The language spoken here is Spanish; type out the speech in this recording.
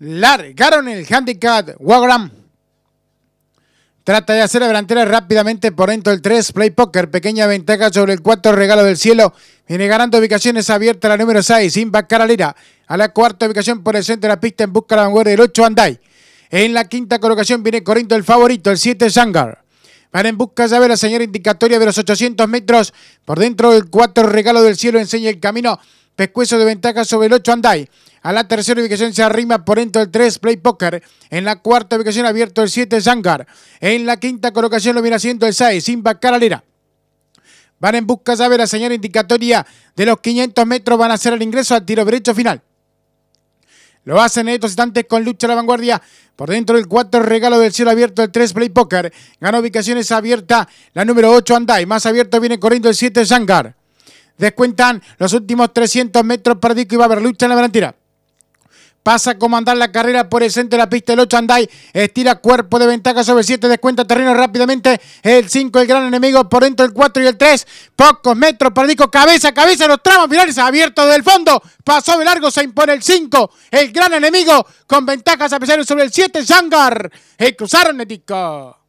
largaron el handicap Wagram. Trata de hacer la delantera rápidamente por dentro del 3. Play Poker, pequeña ventaja sobre el cuarto Regalo del cielo. Viene ganando ubicaciones abiertas la número 6. Sin Caralera. A la cuarta ubicación por el centro de la pista en busca de la vanguardia del 8. Andai. En la quinta colocación viene corriendo el favorito, el 7 Shangar Van en busca ya la señora indicatoria de los 800 metros. Por dentro del 4, Regalo del Cielo enseña el camino. Pescuezo de ventaja sobre el 8 Andai. A la tercera ubicación se arrima por dentro el 3 Play Poker. En la cuarta ubicación abierto el 7 Zangar. En la quinta colocación lo viene haciendo el 6 Simba Caralera. Van en busca, saber la señal indicatoria de los 500 metros. Van a hacer el ingreso al tiro derecho final. Lo hacen en estos instantes con lucha a la vanguardia. Por dentro del 4 regalo del cielo abierto, el 3 Play Poker. Gana ubicaciones abierta la número 8 Andai. Más abierto viene corriendo el 7 Zangar. Descuentan los últimos 300 metros disco y va a haber lucha en la delantera. Pasa a comandar la carrera por el centro de la pista el 8 Anday. Estira cuerpo de ventaja sobre el 7. Descuenta terreno rápidamente. El 5, el gran enemigo. Por dentro el 4 y el 3. Pocos metros. Perdico cabeza, cabeza. Los tramos finales abiertos del fondo. Pasó de largo. Se impone el 5. El gran enemigo. Con ventajas a pesar sobre el 7. Shangar. Y cruzaron Dico.